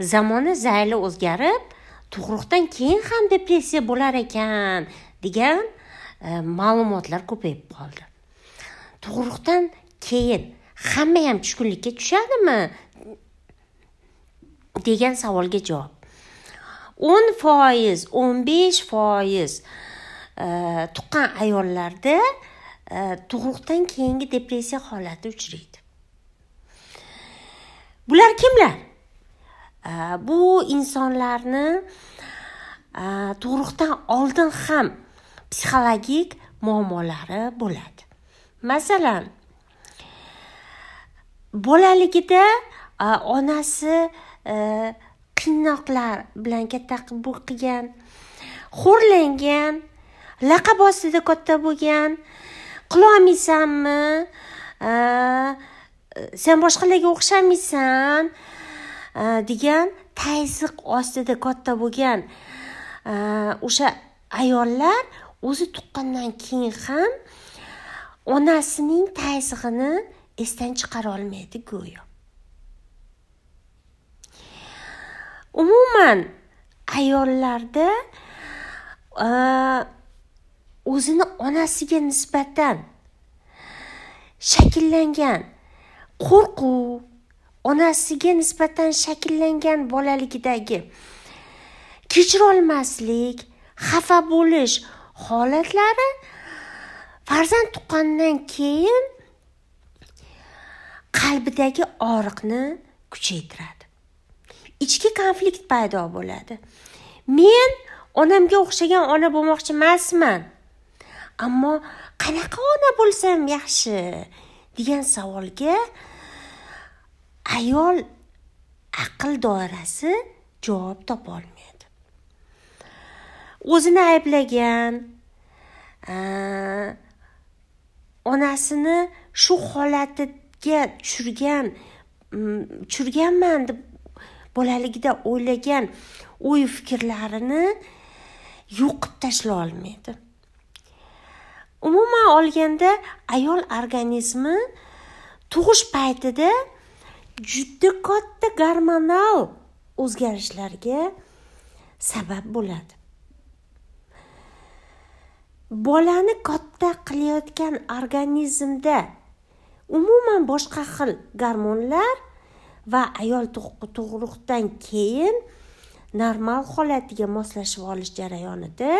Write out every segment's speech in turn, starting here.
zamona zayli o'zgarib tug'ruqdan keyin ham depressiya bo'lar ekan degan e, ma'lumotlar ko'payib qoldi tug'ruqdan keyin hamma ham tushkunlikka tushadimi degan savolga javob o'n foiz o'n besh foiz e, tuqqan ayollarda e, tug'ruqdan keyingi depressiya holati uchraydi bular kimlar bu insonlarni tug'ruqdan oldin ham psixologik muammolari bo'ladi masalan bolaligida onasi qiynoqlar bilan katta bo'lgan xo'rlangan laqab ostida katta bo'lgan qilolmaysanmi sen boshqalarga o'xshamaysan Э, degan tayziq ostida katta bo'lgan э, o'sha ayollar o'zi tuqqandan keyin ham onasining tayzig'ini esdan chiqara olmaydi go'yo umuman ayollarda э, o'zini onasiga nisbatan shakllangan qo'rquv onasiga nisbatan shakllangan bolaligidagi kechirolmaslik xafa bo'lish holatlari farzand tuqqandan keyin qalbidagi og'riqni kuchaytiradi ichki konflikt paydo bo'ladi men onamga o'xshagan ona bo'lmoqchi emasman ammo qanaqa ona bo'lsam yaxshi degan savolga ayol aql doirasi javob topolmaydi o'zini ayblagan onasini shu holatiga tushirgan tushirganman deb bolaligida o'ylagan o'y fikrlarini yo'qib tashlay olmaydi umuman olganda ayol organizmi tug'ish paytida juda katta gormonal o'zgarishlarga sabab bo'ladi bolani katta qilayotgan organizmda umuman boshqa xil gormonlar va ayol tug'ruqdan keyin normal holatiga moslashib olish jarayonida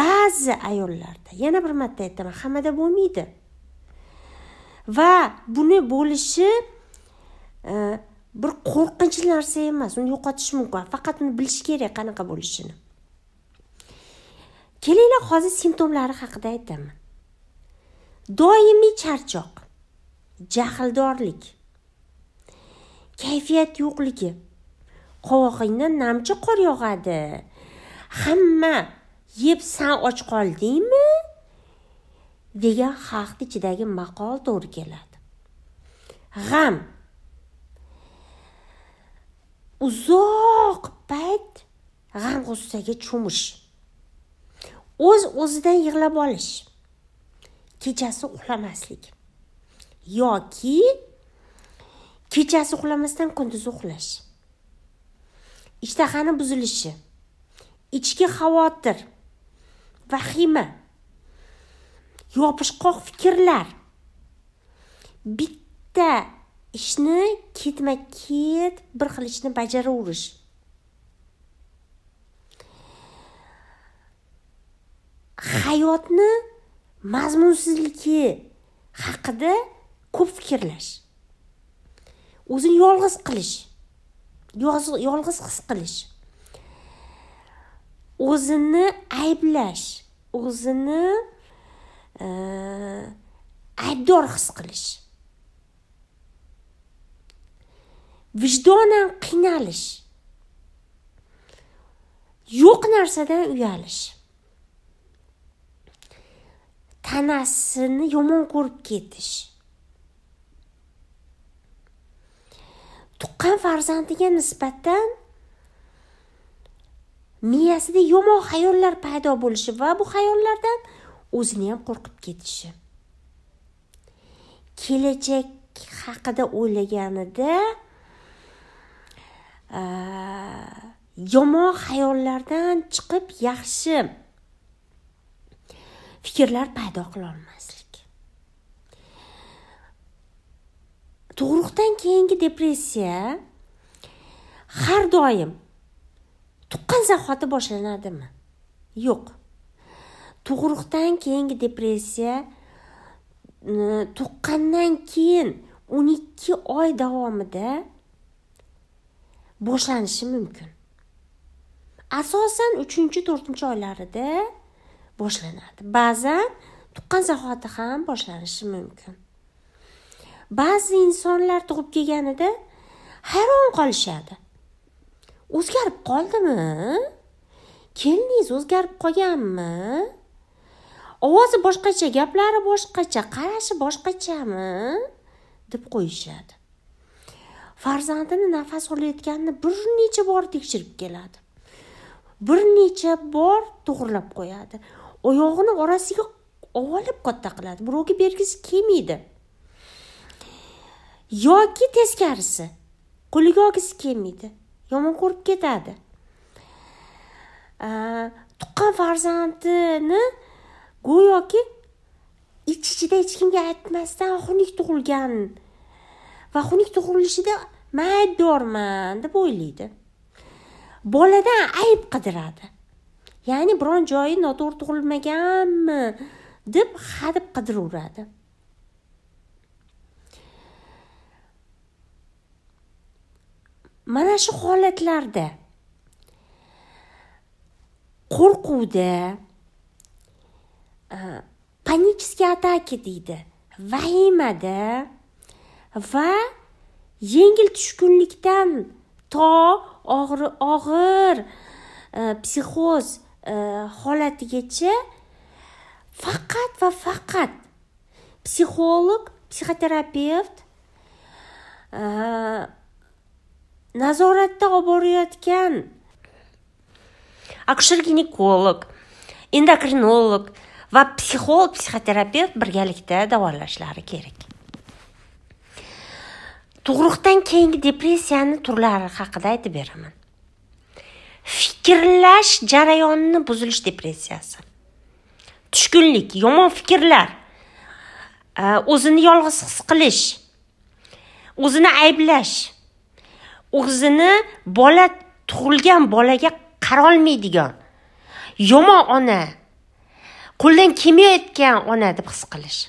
ba'zi ayollarda yana bir marta aytaman hammada bo'lmaydi va buni bo'lishi e, bir qo'rqinchli narsa emas uni yo'qotish mumkin faqat uni bilish kerak qanaqa bo'lishini kelinglar hozir simptomlari haqida aytaman doimiy charchoq jahldorlik kayfiyat yo'qligi qovog'ingdan namchi qor yog'adi hamma yeb san och qoldingmi degan xalqni ichidagi maqol to'g'ri keladi g'am uzoq payt g'am g'ussaga cho'mish o'z o'zidan yig'lab olish kechasi uxlamaslik yoki kechasi uxlamasdan kunduzi uxlash ishtahani buzilishi ichki xavotir vahima yopishqoq fikrlar bitta ishni ketma ket bir xil ishni bajaraverish hayotni mazmunsizligi haqida ko'p fikrlash o'zini yolg'iz qilish yolg'iz his qilish o'zini ayblash o'zini aybdor his qilish vijdonan qiynalish yo'q narsadan uyalish tanasini yomon ko'rib ketish tuqqan farzandiga nisbatan miyasida yomon xayollar paydo bo'lishi va bu xayollardan o'zini ham qo'rqib ketishi kelajak haqida o'ylaganida yomon xayollardan chiqib yaxshi fikrlar paydo qilolmaslik tug'ruqdan keyingi depressiya har doim tuqqan zahoti boshlanadimi yo'q tug'ruqdan keyingi depressiya tuqqandan keyin o'n ikki oy davomida boshlanishi mumkin asosan uchinchi to'rtinchi oylarida boshlanadi ba'zan tuqqan zahoti ham boshlanishi mumkin ba'zi insonlar tug'ib kelganida hayron qolishadi o'zgarib qoldimi keliningiz o'zgarib qolganmi ovozi boshqacha gaplari boshqacha qarashi boshqachami deb qo'yishadi farzandini nafas olayotganini bir necha bor tekshirib keladi bir necha bor to'g'irlab qo'yadi oyog'ini orasiga olib katta qiladi birovga bergisi kelmaydi yoki teskarisi qo'liga olgisi kelmaydi yomon ko'rib ketadi tuqqan farzandini go'yoki ich ichida hech kimga aytmasdan xunuk tug'ilgan va xunuk tug'ilishida maybdorman deb o'ylaydi boladan ayb qidiradi ya'ni biron joyi noto'g'ri tug'ilmaganmi deb hadeb qidiraveradi mana shu holatlarda qo'rquvda panические ataki deydi vahimada va yengil tushkunlikdan to og'ir og'ir psixoz holatigacha faqat va faqat psixolog psixoterapevt nazoratda olib borayotgan akusher ginekolog endokrinolog va psixolog psixoterapevt birgalikda davolashlari kerak tug'ruqdan keyingi depressiyani turlari haqida aytib beraman fikrlash jarayonini buzilish depressiyasi tushkunlik yomon fikrlar e, o'zini yolg'iz his qilish o'zini ayblash o'zini bola tug'ilgan bolaga qarolmaydigan yomon ona qo'ldan kelmayotgan ona deb his qilish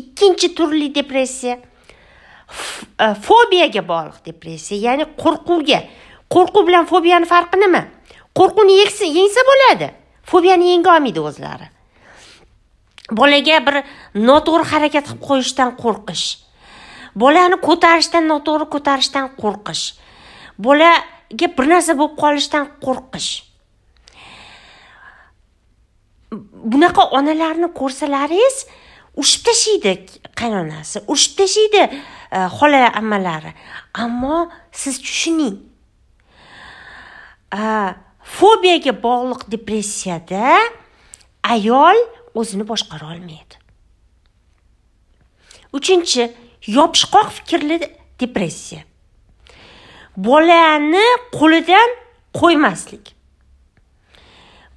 ikkinchi turli depressiya e, fobiyaga bog'liq depressiya ya'ni qo'rquvga qo'rquv bilan fobiyani farqi nima qo'rquvni yengsa bo'ladi fobiyani yenga olmaydi o'zlari bolaga bir noto'g'ri harakat qilib qo'yishdan qo'rqish bolani ko'tarishdan noto'g'ri ko'tarishdan qo'rqish bolaga bir narsa bo'lib qolishdan qo'rqish bunaqa onalarni ko'rsalaringiz urishib tashlaydi qaynonasi urishib tashlaydi e, xola ammalari ammo siz tushuning e, fobiyaga bog'liq depressiyada ayol o'zini boshqara olmaydi uchinchi yopishqoq fikrli depressiya bolani qo'lidan qo'ymaslik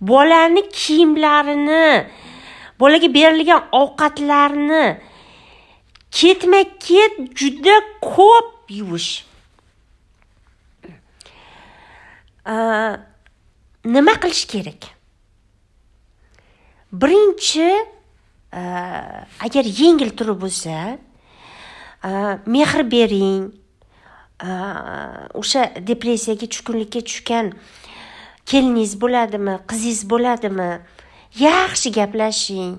bolani kiyimlarini bolaga berilgan ovqatlarni ketma ket juda ko'p yuvish nima qilish kerak birinchi agar yengil turib bo'lsa mehr bering o'sha depressiyaga tushkunlikka tushgan keliningiz bo'ladimi qizingiz bo'ladimi yaxshi gaplashing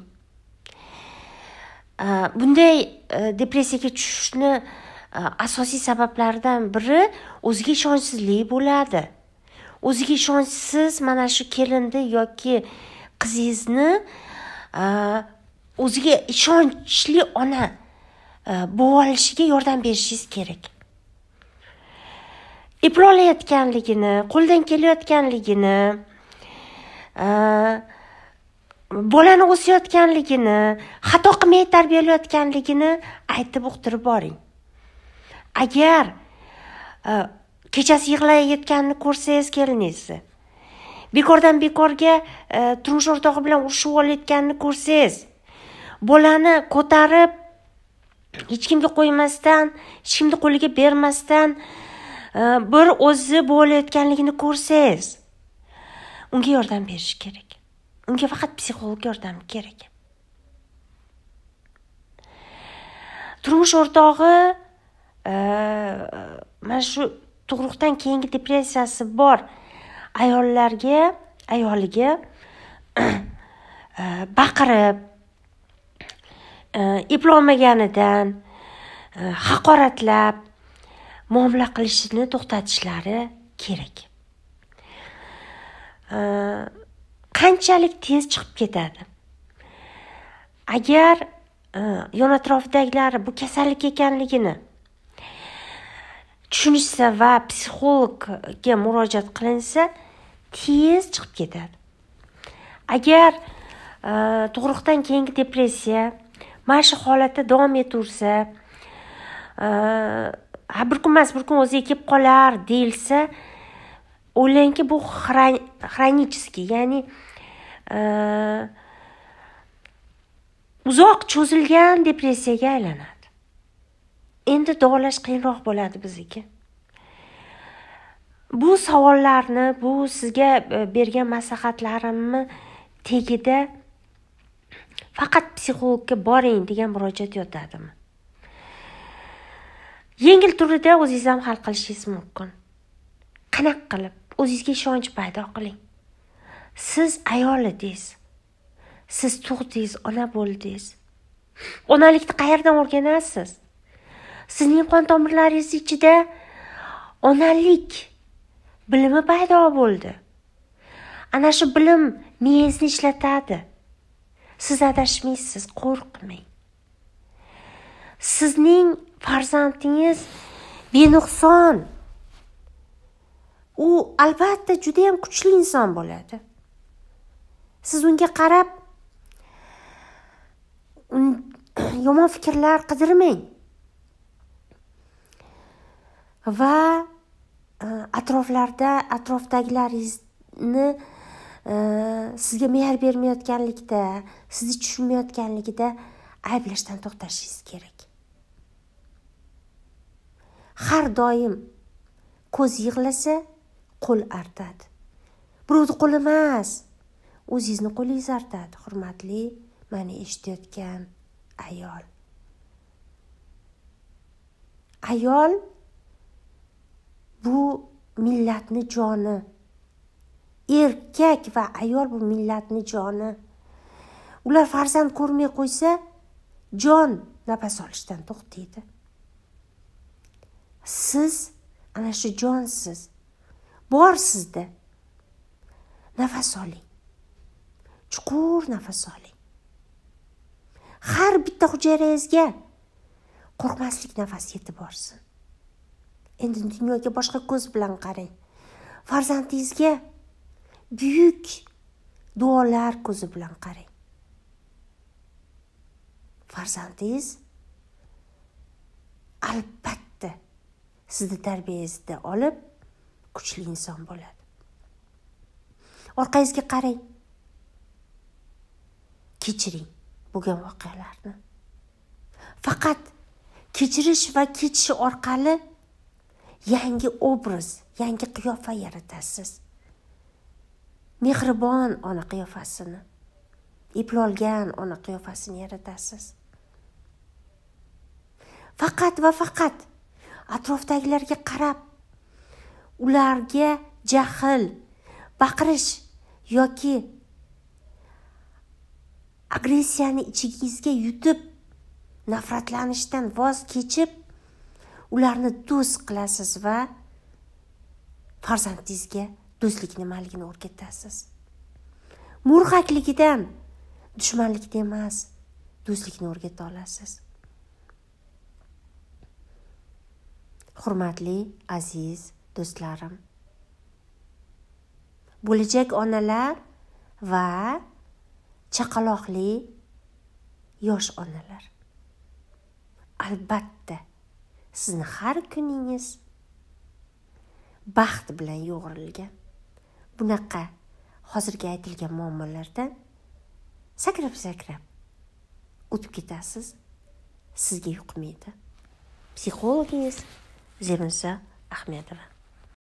bunday e, depressiyaga tushishni e, asosiy sabablaridan biri o'ziga ishonchsizlik bo'ladi o'ziga ishonchsiz mana shu kelinni yoki qizingizni e, o'ziga ishonchli ona bo'lishiga yordam berishingiz kerak iprolayotganligini, qo'ldan kelayotganligini e, bolani o'sayotganligini xato qilmay tarbiyalayotganligini aytib uqtirib boring agar e, kechasi yig'layotganini ko'rsangiz keliningizni bekordan bekorga e, turmush o'rtog'i bilan urushib olayotganini ko'rsangiz bolani ko'tarib hech kimga qo'ymasdan hech kimni qo'liga bermasdan bir o'zi bo'layotganligini ko'rsangiz unga yordam berish kerak unga faqat psixolog yordami kerak turmush o'rtog'i mana shu tug'ruqdan keyingi depressiyasi bor ayollarga ayoliga baqirib eplolmaganidan haqoratlab muomala qilishni to'xtatishlari kerak qanchalik tez chiqib ketadi agar e, yon atrofidagilar bu kasallik ekanligini tushunishsa va psixologga murojaat qilinsa tez chiqib ketadi agar e, tug'ruqdan keyingi depressiya mana shu holatda davom etaversa e, ha bir kun emas bir kun o'ziga kelib qolar deyilsa o'ylangki bu хронический ya'ni e, uzoq cho'zilgan depressiyaga aylanadi endi davolash qiyinroq bo'ladi bizniki bu savollarni bu sizga e, bergan maslahatlarimni tagida faqat psixologga boring degan murojaat yotadimi yengil turida o'zingiz ham hal qilishingiz mumkin qanaqa qilib o'zingizga ishonch paydo qiling siz ayol edingiz siz tug'dingiz ona bo'ldingiz onalikni qayerdan o'rganasiz sizning qon tomirlaringiz ichida onalik bilimi paydo bo'ldi ana shu bilim miyangizni ishlatadi siz adashmaysiz qo'rqmang sizning farzandingiz benuqson u albatta juda yam kuchli inson bo'ladi siz unga qarab yomon fikrlar qidirmang va e, atroflarda atrofdagilaringizni e, sizga mehr bermayotganlikda sizni tushunmayotganligida ayblashdan to'xtashingiz kerak har doim ko'z yig'lasa qo'l artadi birovni qo'li emas o'zingizni qo'lingiz artadi hurmatli mani eshitayotgan ayol ayol bu millatni joni erkak va ayol bu millatni joni ular farzand ko'rmay qo'ysa jon nafas olishdan to'xtaydi siz ana shu jonsiz bor sizda nafas oling chuqur nafas oling har bitta hujayrangizga qo'rqmaslik nafasi yetib borsin endi dunyoga boshqa ko'z bilan qarang farzandingizga buyuk duolar ko'zi bilan qarang farzandingiz albatta sizni tarbiyangizda olib kuchli inson bo'ladi orqangizga qarang kechiring bo'lgan voqealarni faqat kechirish va kechish orqali yangi obraz yangi qiyofa yaratasiz mehribon ona qiyofasini eplolgan ona qiyofasini yaratasiz faqat va faqat atrofdagilarga qarab ularga jahl baqirish yoki agressiyani ichingizga yutib nafratlanishdan voz kechib ularni do'st qilasiz va farzandingizga do'stlik nimaligini o'rgatasiz murg'akligidan dushmanlikni emas do'stlikni o'rgata olasiz hurmatli aziz do'stlarim bo'lajak onalar va chaqaloqli yosh onalar albatta sizni har kuningiz baxt bilan yo'g'rilgan bunaqa hozirgi aytilgan muammolardan sakrab sakrab o'tib ketasiz sizga yuqmaydi psixologingiz зебінса ахметова